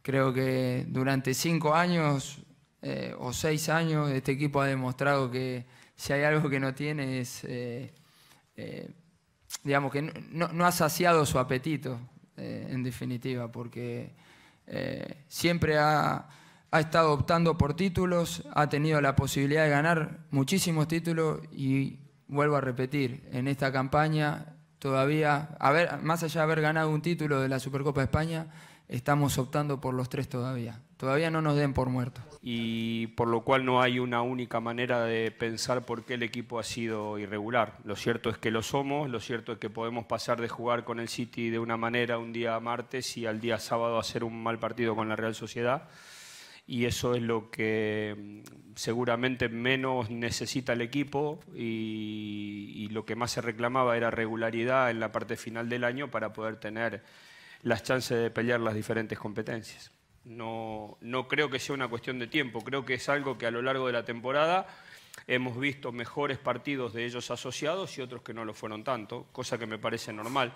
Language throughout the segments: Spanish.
Creo que durante cinco años eh, o seis años este equipo ha demostrado que si hay algo que no tiene es, eh, eh, digamos, que no, ha saciado su apetito, en definitiva, porque siempre ha estado optando por títulos, ha tenido la posibilidad de ganar muchísimos títulos y vuelvo a repetir, en esta campaña todavía, a ver, más allá de haber ganado un título de la Supercopa de España, estamos optando por los tres todavía. Todavía no nos den por muertos. Y por lo cual no hay una única manera de pensar por qué el equipo ha sido irregular. Lo cierto es que lo somos, lo cierto es que podemos pasar de jugar con el City de una manera un día martes y al día sábado hacer un mal partido con la Real Sociedad. Y eso es lo que seguramente menos necesita el equipo y, lo que más se reclamaba era regularidad en la parte final del año para poder tener las chances de pelear las diferentes competencias. No, no creo que sea una cuestión de tiempo, creo que es algo que a lo largo de la temporada hemos visto mejores partidos de ellos asociados y otros que no lo fueron tanto, cosa que me parece normal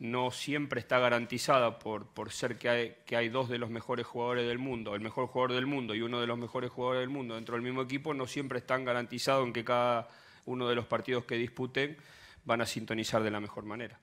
no siempre está garantizada por, ser que hay, que hay, dos de los mejores jugadores del mundo, el mejor jugador del mundo y uno de los mejores jugadores del mundo dentro del mismo equipo, no siempre están garantizados en que cada uno de los partidos que disputen van a sintonizar de la mejor manera.